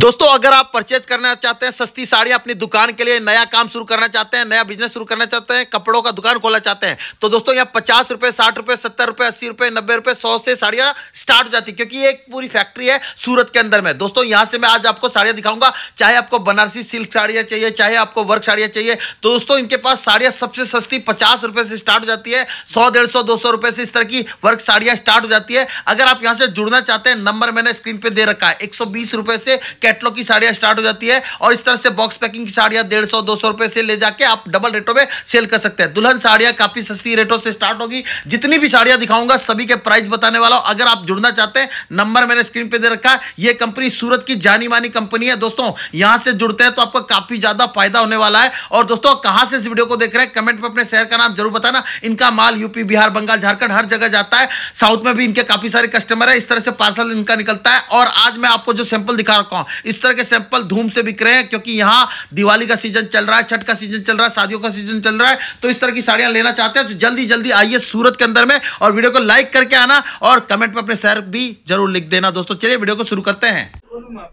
दोस्तों अगर आप परचेज करना चाहते हैं सस्ती साड़ियां अपनी दुकान के लिए नया काम शुरू करना चाहते हैं नया बिजनेस शुरू करना चाहते हैं कपड़ों का दुकान खोलना चाहते हैं तो दोस्तों यहाँ पचास रुपए साठ रुपए सत्तर रुपए अस्सी रुपए नब्बे रुपए सौ से साड़ियां स्टार्ट हो जाती है क्योंकि एक पूरी फैक्ट्री है सूरत के अंदर में दोस्तों यहाँ से मैं आज आपको साड़ियां दिखाऊंगा चाहे आपको बनारसी सिल्क साड़ियां चाहिए चाहे आपको वर्क साड़ियां चाहिए तो दोस्तों इनके पास साड़ियां सबसे सस्ती पचास रुपए से स्टार्ट हो जाती है सौ डेढ़ सौ दो सौ रुपए से इस तरह की वर्क साड़ियां स्टार्ट हो जाती है अगर आप यहाँ से जुड़ना चाहते हैं नंबर मैंने स्क्रीन पर दे रखा है एक सौ बीस रुपए से कैटलॉग की साड़ियां स्टार्ट हो जाती है और इस तरह से बॉक्स पैकिंग की साड़ियां डेढ़ सौ दो सौ रुपए से ले जाके आप डबल रेटों में सेल कर सकते हैं दुल्हन साड़ियां काफी सस्ती रेटों से स्टार्ट होगी जितनी भी साड़ियां दिखाऊंगा सभी के प्राइस बताने वाला हूं अगर आप जुड़ना चाहते हैं नंबर मैंने स्क्रीन पर दे रखा है यह कंपनी सूरत की जानी मानी कंपनी है दोस्तों यहां से जुड़ते हैं तो आपका काफी ज्यादा फायदा होने वाला है और दोस्तों कहां से इस वीडियो को देख रहे हैं कमेंट में अपने शहर का नाम जरूर बताना इनका माल यूपी बिहार बंगाल झारखंड हर जगह जाता है साउथ में भी इनके काफी सारे कस्टमर है इस तरह से पार्सल इनका निकलता है और आज मैं आपको जो सैंपल दिखा रखा हूं इस तरह के सैंपल धूम से बिक रहे हैं क्योंकि यहाँ दिवाली का सीजन चल रहा है छठ का सीजन चल रहा है शादियों का सीजन चल रहा है तो इस तरह की साड़ियाँ लेना चाहते हैं तो जल्दी जल्दी आइए सूरत के अंदर में और वीडियो को लाइक करके आना और कमेंट में अपने शहर भी जरूर लिख देना दोस्तों चलिए वीडियो को शुरू करते हैं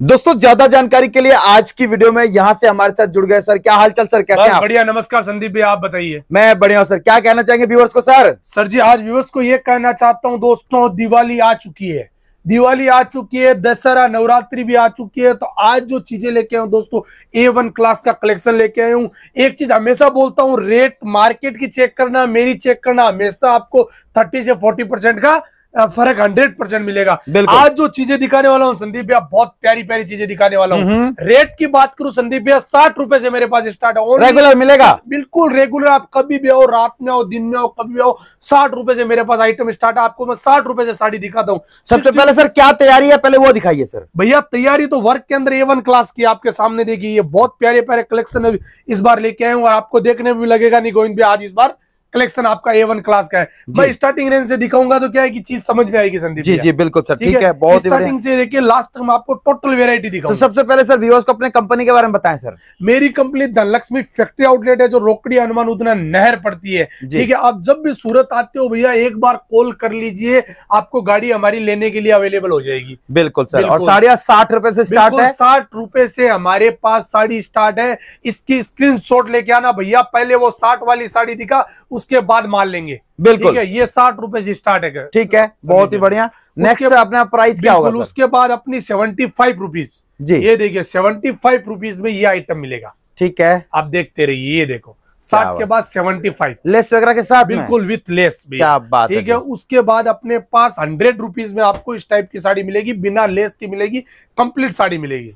दोस्तों ज्यादा जानकारी के लिए आज की वीडियो में यहाँ से हमारे साथ जुड़ गए सर क्या हाल चल सर कैसे हैं आप बढ़िया नमस्कार संदीप जी आप बताइए मैं बढ़िया सर क्या कहना चाहेंगे व्यूवर्स को सर सर जी आज व्यूवर्स को ये कहना चाहता हूँ दोस्तों दिवाली आ चुकी है दिवाली आ चुकी है दशहरा नवरात्रि भी आ चुकी है तो आज जो चीजें लेके आऊँ दोस्तों ए वन क्लास का कलेक्शन लेके आया हूँ एक चीज हमेशा बोलता हूँ रेट मार्केट की चेक करना मेरी चेक करना हमेशा आपको थर्टी से फोर्टी परसेंट का फर्क हंड्रेड परसेंट मिलेगा आज जो चीजें दिखाने वाला हूँ संदीप भैया बहुत प्यारी प्यारी चीजें दिखाने वाला हूँ हम्म। रेट की बात करूँ संदीप भैया साठ रुपए से मेरे पास स्टार्ट है रेगुलर मिलेगा बिल्कुल रेगुलर आप कभी भी आओ रात में आओ दिन में आओ कभी भी आओ साठ रुपए से मेरे पास आइटम स्टार्ट है आपको मैं साठ रुपए से साड़ी दिखाता हूँ सबसे पहले सर क्या तैयारी है पहले वो दिखाइए सर भैया तैयारी तो वर्क के अंदर ए क्लास की आपके सामने देखिए ये बहुत प्यारे प्यारे कलेक्शन इस बार लेके आए हूँ आपको देखने में भी लगेगा नहीं गोविंद भैया आज इस बार कलेक्शन आपका ए वन क्लास का है मैं स्टार्टिंग रेंज से दिखाऊंगा तो क्या है कि चीज समझ में आएगी संदीप जी जी बिल्कुल सर ठीक है बहुत स्टार्टिंग से देखिए लास्ट तक आपको टोटल तो वेरायटी दिखाऊंगा सबसे पहले सर व्यूअर्स को अपने कंपनी के बारे में बताएं सर मेरी कंपनी धनलक्ष्मी फैक्ट्री आउटलेट है जो रोकड़ी हनुमान उतना नहर पड़ती है ठीक है आप जब भी सूरत आते हो भैया एक बार कॉल कर लीजिए आपको गाड़ी हमारी लेने के लिए अवेलेबल हो जाएगी बिल्कुल सर और साढ़े साठ रुपए से स्टार्ट है साठ रुपए से हमारे पास साड़ी स्टार्ट है इसकी स्क्रीन लेके आना भैया पहले वो साठ वाली साड़ी दिखा उसके बाद माल लेंगे बिल्कुल ठीक है ये साठ रुपए से स्टार्ट है ठीक है बहुत ही बढ़िया नेक्स्ट अपना प्राइस क्या होगा उसके बाद अपनी सेवेंटी फाइव रुपीज जी ये देखिए सेवेंटी फाइव रुपीज में ये आइटम मिलेगा ठीक है आप देखते रहिए ये देखो साठ के बाद सेवेंटी फाइव लेस वगैरह के साथ बिल्कुल विथ लेस क्या बात ठीक है उसके बाद अपने पास हंड्रेड रुपीज में आपको इस टाइप की साड़ी मिलेगी बिना लेस की मिलेगी कंप्लीट साड़ी मिलेगी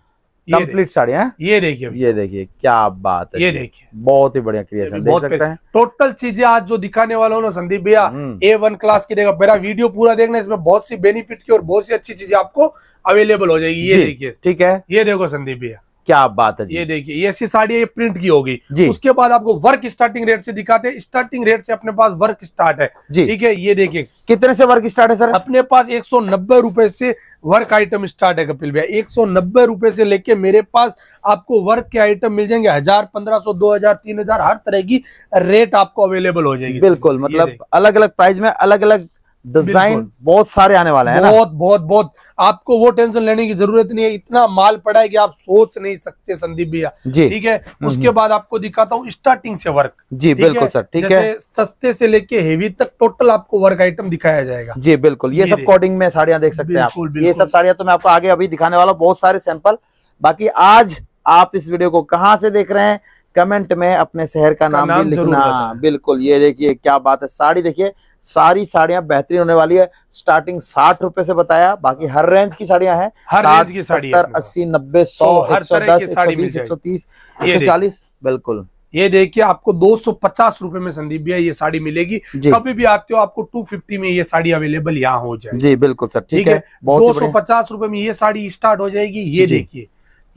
कंप्लीट साड़ी है ये देखिए ये देखिए क्या बात है ये देखिए बहुत ही बढ़िया क्रिएशन देख सकते हैं टोटल चीजें आज जो दिखाने वाला हूँ ना संदीप भैया ए वन क्लास की देखा मेरा वीडियो पूरा देखना इसमें बहुत सी बेनिफिट की और बहुत सी अच्छी चीजें आपको अवेलेबल हो जाएगी ये देखिए ठीक है ये देखो संदीप भैया क्या बात है ये देखिए ये ऐसी साड़ी ये प्रिंट की होगी जी उसके बाद आपको वर्क स्टार्टिंग रेट से दिखाते हैं स्टार्टिंग रेट से अपने पास वर्क स्टार्ट है जी ठीक है ये देखिए कितने से वर्क स्टार्ट है सर अपने पास एक सौ से वर्क आइटम स्टार्ट है कपिल भैया एक सौ नब्बे से लेके मेरे पास आपको वर्क के आइटम मिल जाएंगे हजार पंद्रह सौ दो हजार तीन हजार हर तरह की रेट आपको अवेलेबल हो जाएगी बिल्कुल मतलब अलग अलग प्राइस में अलग अलग डिजाइन बहुत सारे आने वाले हैं बहुत बहुत बहुत आपको वो टेंशन लेने की जरूरत नहीं है इतना माल पड़ा है कि आप सोच नहीं सकते संदीप भैया ठीक है हम्म, उसके हम्म। बाद आपको दिखाता हूँ स्टार्टिंग से वर्क जी बिल्कुल सर ठीक है सस्ते से लेके हेवी तक टोटल आपको वर्क आइटम दिखाया जाएगा जी बिल्कुल ये सब कोडिंग में साड़ियाँ देख सकते हैं आप ये सब साड़ियाँ तो मैं आपको आगे अभी दिखाने वाला हूँ बहुत सारे सैंपल बाकी आज आप इस वीडियो को कहा से देख रहे हैं कमेंट में अपने शहर का नाम, नाम भी लिखना हाँ, बिल्कुल ये देखिए क्या बात है साड़ी देखिए सारी साड़ियां बेहतरीन होने वाली है स्टार्टिंग साठ रुपए से बताया बाकी हर रेंज की साड़ियां हैं हर रेंज की सत्तर अस्सी नब्बे सौ एक सौ दस एक सौ बीस एक सौ तीस एक सौ चालीस बिल्कुल ये देखिए आपको दो सौ पचास रूपए में संदीप भैया ये साड़ी मिलेगी कभी भी आते हो आपको टू फिफ्टी में ये साड़ी अवेलेबल यहाँ हो जाए जी बिल्कुल सर ठीक है दो सौ पचास रूपए में ये साड़ी स्टार्ट हो जाएगी ये देखिए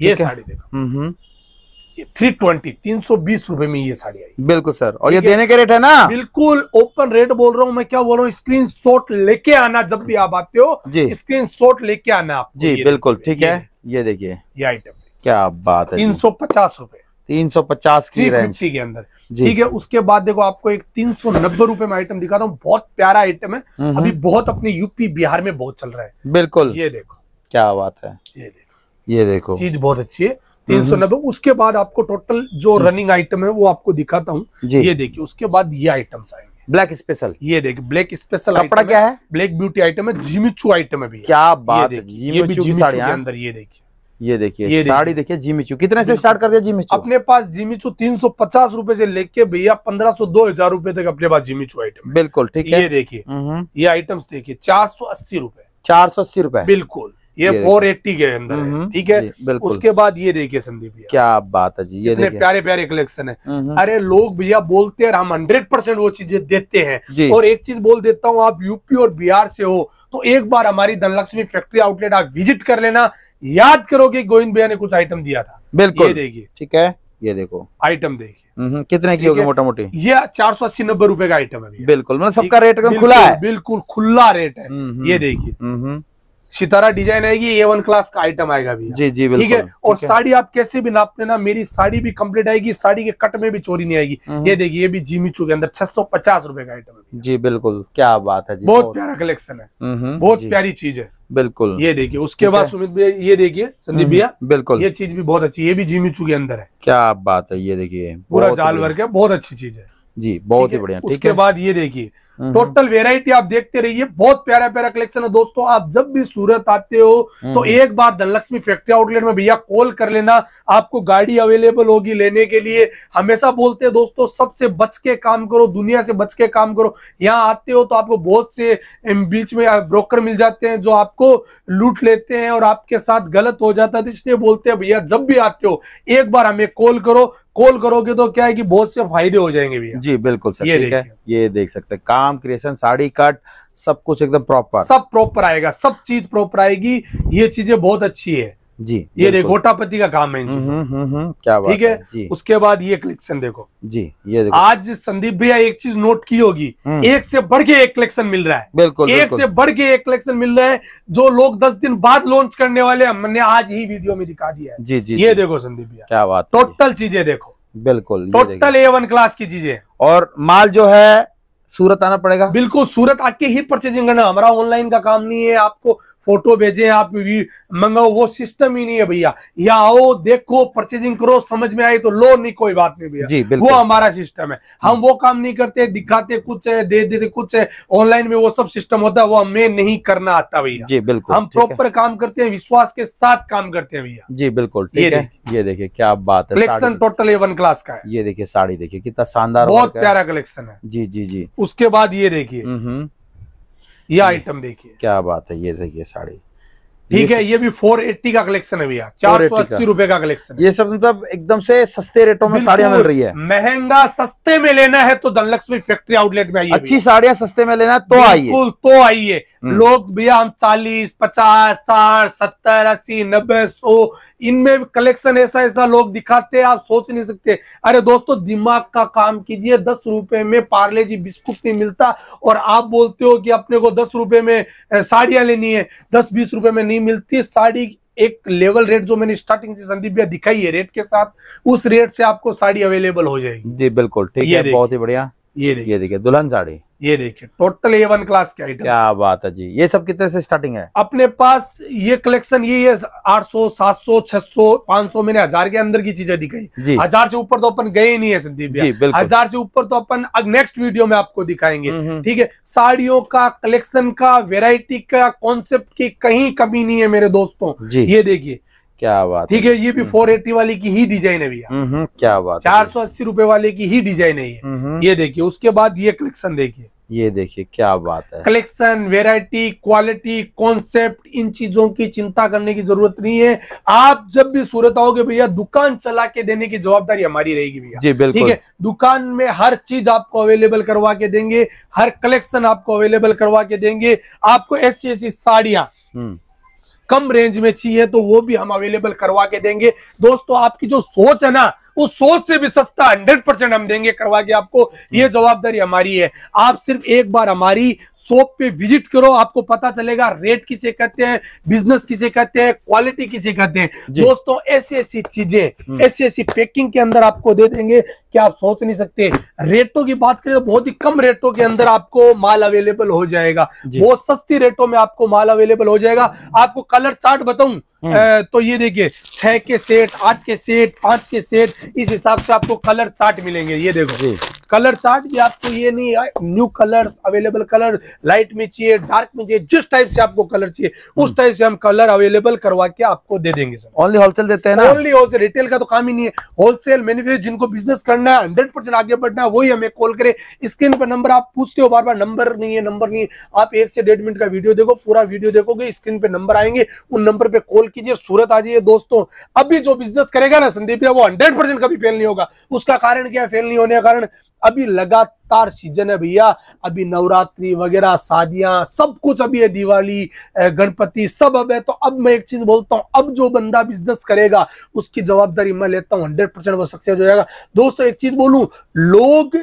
ये साड़ी देखो हम्म, हम्म। थ्री ट्वेंटी तीन सौ बीस रूपए में ये साड़ी आई बिल्कुल सर और ये देने के रेट है ना बिल्कुल ओपन रेट बोल रहा हूँ मैं क्या बोल रहा हूँ स्क्रीन शॉट लेके आना जब भी आप आते हो जी स्क्रीन शॉट लेके आना आप जी बिल्कुल ठीक है ये देखिए ये आइटम क्या बात है तीन सौ पचास रूपए तीन सौ पचास की रेंज के अंदर ठीक है उसके बाद देखो आपको एक तीन सौ नब्बे रूपये में आइटम दिखा हूँ बहुत प्यारा आइटम है हम्म, हम्म। अभी बहुत अपने यूपी बिहार में बहुत चल रहा है बिल्कुल ये देखो क्या बात है ये देखो ये देखो चीज बहुत अच्छी है तीन सौ हम्म। नब्बे उसके बाद आपको टोटल जो रनिंग आइटम हम्म। है वो आपको दिखाता हूँ ये देखिए उसके बाद ये आइटम्स आएंगे ब्लैक स्पेशल ये देखिए ब्लैक स्पेशल कपड़ा क्या है ब्लैक ब्यूटी आइटम है जिमिचू आइटम है भी क्या बात ये देखिए के हाँ। अंदर ये देखिए ये देखिए ये साड़ी देखिए जिमिचू कितने से स्टार्ट कर दिया जिमिचू अपने पास जिमिचू तीन सौ पचास रूपए से लेके भैया पंद्रह सौ दो हजार रूपए तक अपने पास जिमिचू आइटम बिल्कुल ठीक है ये देखिए हम्म, ये आइटम्स देखिए चार सौ अस्सी रूपए चार सौ अस्सी रूपए बिल्कुल ये फोर एट्टी के अंदर हम्म, हम्म। ठीक है उसके बाद ये देखिए संदीप भैया क्या बात है जी ये इतने प्यारे प्यारे कलेक्शन है हम्म, अरे लोग भैया बोलते हैं हम हंड्रेड परसेंट वो चीजें देते हैं और एक चीज बोल देता हूँ आप यूपी और बिहार से हो तो एक बार हमारी धनलक्ष्मी फैक्ट्री आउटलेट आप विजिट कर लेना याद करोगे गोविंद भैया ने कुछ आइटम दिया था बिल्कुल देखिए ठीक है ये देखो आइटम देखिए कितने की होगी मोटा मोटी ये चार सौ अस्सी नब्बे रूपए का आइटम है बिल्कुल मतलब सबका रेट एकदम खुला है बिल्कुल खुला रेट है ये देखिए सितारा डिजाइन आएगी ए वन क्लास का आइटम आएगा भी जी जी ठीक है और साड़ी आप कैसे भी नाप लेना मेरी साड़ी भी कंप्लीट आएगी साड़ी के कट में भी चोरी नहीं आएगी हम्म। ये देखिए ये भी जीमी चू के अंदर छह सौ पचास रूपए का आइटम है जी बिल्कुल क्या बात है जी बहुत प्यारा कलेक्शन है हम्म, हम्म, बहुत प्यारी चीज है बिल्कुल ये देखिए उसके बाद सुमित भैया ये देखिए संदीप भैया बिल्कुल ये चीज भी बहुत अच्छी ये भी जीमी चू के अंदर है क्या बात है ये देखिए पूरा जाल वर्ग है बहुत अच्छी चीज है जी बहुत ही बढ़िया उसके बाद ये देखिए टोटल हम्म। वेराइटी आप देखते रहिए बहुत प्यारा प्यारा कलेक्शन है दोस्तों आप जब भी सूरत आते हो हम्म। तो एक बार धनलक्ष्मी फैक्ट्री आउटलेट में भैया कॉल कर लेना आपको गाड़ी अवेलेबल होगी लेने के लिए हमेशा बोलते हैं दोस्तों सबसे बच के काम करो दुनिया से बच के काम करो यहाँ आते हो तो आपको बहुत से बीच में ब्रोकर मिल जाते हैं जो आपको लूट लेते हैं और आपके साथ गलत हो जाता है तो इसलिए बोलते हैं भैया जब भी आते हो एक बार हमें कॉल करो कॉल करोगे तो क्या है कि बहुत से फायदे हो जाएंगे भैया जी बिल्कुल सर ये ये देख सकते हैं काम काम क्रिएशन साड़ी कट सब कुछ एकदम प्रॉपर सब प्रॉपर आएगा सब चीज प्रॉपर आएगी ये चीजें बहुत अच्छी है जी ये देखो गोटापति का काम है हम्म हम्म, हम्म हम्म क्या ठीक है, है उसके बाद ये कलेक्शन देखो जी ये देखो आज संदीप भैया एक चीज नोट की होगी हम्म। एक से बढ़ के एक कलेक्शन मिल रहा है बिल्कुल एक बिल्कुल। से बढ़ के एक कलेक्शन मिल रहा है जो लोग दस दिन बाद लॉन्च करने वाले हमने आज ही वीडियो में दिखा दिया है जी जी ये देखो संदीप भैया क्या बात टोटल चीजें देखो बिल्कुल टोटल ए क्लास की चीजें और माल जो है सूरत आना पड़ेगा बिल्कुल सूरत आके ही परचेजिंग करना हमारा ऑनलाइन का काम नहीं है आपको फोटो भेजे आप मंगाओ वो सिस्टम ही नहीं है भैया या आओ देखो परचेजिंग करो समझ में आए तो लो नहीं कोई बात नहीं भैया वो हमारा सिस्टम है हम हम्म। वो काम नहीं करते दिखाते कुछ है दे देते कुछ है ऑनलाइन में वो सब सिस्टम होता है वो हमें नहीं करना आता भैया जी बिल्कुल हम प्रॉपर काम करते हैं विश्वास के साथ काम करते हैं भैया जी बिल्कुल ये है ये क्या बात है कलेक्शन टोटल एवन क्लास का है ये देखिये साड़ी देखिये कितना शानदार बहुत प्यारा कलेक्शन है जी जी जी उसके बाद ये देखिए हम्म, हम्म। ये आइटम हम्म। देखिए क्या बात है ये देखिए साड़ी ठीक है ये भी 480 का कलेक्शन है भैया चार सौ अस्सी रुपए का कलेक्शन ये सब मतलब एकदम से सस्ते रेटों में साड़ियां मिल रही है महंगा सस्ते में लेना है तो धनलक्ष्मी फैक्ट्री आउटलेट में आइए अच्छी साड़ियां सस्ते में लेना है तो आइए तो आइए हम्म। लोग भैया हम चालीस पचास साठ सत्तर अस्सी नब्बे सौ इनमें कलेक्शन ऐसा ऐसा लोग दिखाते हैं आप सोच नहीं सकते अरे दोस्तों दिमाग का काम कीजिए दस रुपए में पार्ले जी बिस्कुट नहीं मिलता और आप बोलते हो कि अपने को दस रुपए में साड़ियां लेनी है दस बीस रुपए में नहीं मिलती साड़ी एक लेवल रेट जो मैंने स्टार्टिंग से संदीप भैया दिखाई है रेट के साथ उस रेट से आपको साड़ी अवेलेबल हो जाएगी जी बिल्कुल ठीक है बहुत ही बढ़िया ये देखिए ये देखिए दुल्हन साड़ी ये देखिए टोटल ए वन क्लास के आइटम क्या बात है जी ये सब कितने से स्टार्टिंग है अपने पास ये कलेक्शन ये है आठ सौ सात सौ छह सौ पांच सौ मैंने हजार के अंदर की चीजें दिखाई हजार से ऊपर तो अपन गए ही नहीं है संदीप जी हजार से ऊपर तो अपन नेक्स्ट वीडियो में आपको दिखाएंगे हम्म, हम्म। ठीक है साड़ियों का कलेक्शन का वेराइटी का कॉन्सेप्ट की कहीं कमी नहीं है मेरे दोस्तों ये देखिए क्या बात ठीक है ये भी फोर हम्म। हम्म, हम्म, एट्टी वाले की ही डिजाइन है भैया क्या बात चार सौ अस्सी रूपए वाले की ही डिजाइन है ये ये देखिए उसके बाद ये कलेक्शन देखिए ये देखिए क्या बात है कलेक्शन वेराइटी क्वालिटी कॉन्सेप्ट इन चीजों की चिंता करने की जरूरत नहीं है आप जब भी सूरत आओगे भैया दुकान चला के देने की जवाबदारी हमारी रहेगी भैया जी बिल्कुल ठीक है दुकान में हर चीज आपको अवेलेबल करवा के देंगे हर कलेक्शन आपको अवेलेबल करवा के देंगे आपको ऐसी ऐसी साड़ियां कम रेंज में चाहिए तो वो भी हम अवेलेबल करवा के देंगे दोस्तों आपकी जो सोच है ना उस सोच से भी सस्ता हंड्रेड परसेंट हम देंगे करवा के आपको ये हम्म। जवाबदारी हमारी है आप सिर्फ एक बार हमारी शॉप पे विजिट करो आपको पता चलेगा रेट किसे कहते हैं बिजनेस किसे कहते हैं क्वालिटी किसे कहते हैं दोस्तों ऐसी ऐसी चीजें हम्म। ऐसी ऐसी पैकिंग के अंदर आपको दे देंगे कि आप सोच नहीं सकते रेटों की बात करें तो बहुत ही कम रेटों के अंदर आपको माल अवेलेबल हो जाएगा बहुत सस्ती रेटों में आपको माल अवेलेबल हो जाएगा आपको कलर चार्ट बताऊं हम्म। तो ये देखिए छह के सेट आठ के सेट पांच के सेट इस हिसाब से आपको कलर चार्ट मिलेंगे ये देखो कलर चार्ट भी आपको ये नहीं है new colour available colour light में चाहिए डार्क में चाहिए जिस टाइप से आपको कलर चाहिए उस टाइप हम्म। से हम कलर अवेलेबल करवा के आपको दे देंगे सर ओनली होलसेल देते हैं ओनली होलसेल रिटेल का तो काम ही नहीं है होलसेल मैन्युफेक्चर जिनको बिजनेस करना है हंड्रेड परसेंट आगे बढ़ना है वही हमें कॉल करे स्क्रीन पर नंबर आप पूछते हो बार बार नंबर नहीं है नंबर नहीं है आप एक से डेढ़ मिनट का वीडियो देखो पूरा वीडियो देखोगे स्क्रीन पे नंबर आएंगे उन नंबर पे कॉल कीजिए सूरत आ जाइए दोस्तों अभी जो बिजनेस करेगा ना संदीप वो हंड्रेड कभी फेल नहीं होगा उसका कारण क्या फेल नहीं होने का कारण अभी लगातार सीजन है भैया अभी नवरात्रि वगैरह शादियां सब कुछ अभी है दिवाली गणपति सब अब है तो अब मैं एक चीज बोलता हूँ अब जो बंदा बिजनेस करेगा उसकी जवाबदारी मैं लेता हूँ हंड्रेड परसेंट वो सक्सेस हो जाएगा दोस्तों एक चीज बोलू लोग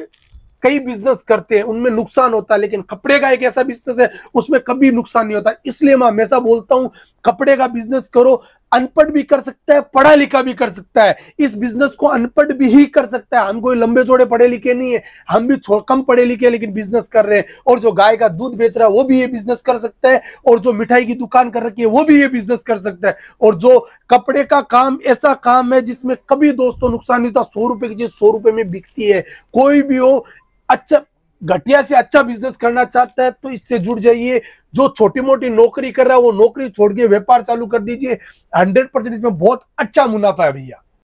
कई बिजनेस करते हैं उनमें नुकसान होता है लेकिन कपड़े का एक ऐसा बिजनेस है उसमें कभी नुकसान नहीं होता इसलिए मैं हमेशा बोलता हूं कपड़े का बिजनेस करो अनपढ़ भी कर सकता है पढ़ा लिखा भी कर सकता है इस बिजनेस को अनपढ़ भी ही कर सकता है हम कोई लंबे चौड़े पढ़े लिखे नहीं है हम भी कम पढ़े लिखे लेकिन बिजनेस कर रहे हैं और जो गाय का दूध बेच रहा है वो भी ये बिजनेस कर सकता है और जो मिठाई की दुकान कर रखी है वो भी ये बिजनेस कर सकता है और जो कपड़े का काम ऐसा काम है जिसमें कभी दोस्तों नुकसान नहीं था सौ रुपए की चीज सौ रुपए में बिकती है कोई भी हो अच्छा घटिया से अच्छा बिजनेस करना चाहता है तो इससे जुड़ जाइए जो छोटी मोटी नौकरी कर रहा है वो नौकरी छोड़ के व्यापार चालू कर दीजिए हंड्रेड परसेंट इसमें बहुत अच्छा मुनाफा है भैया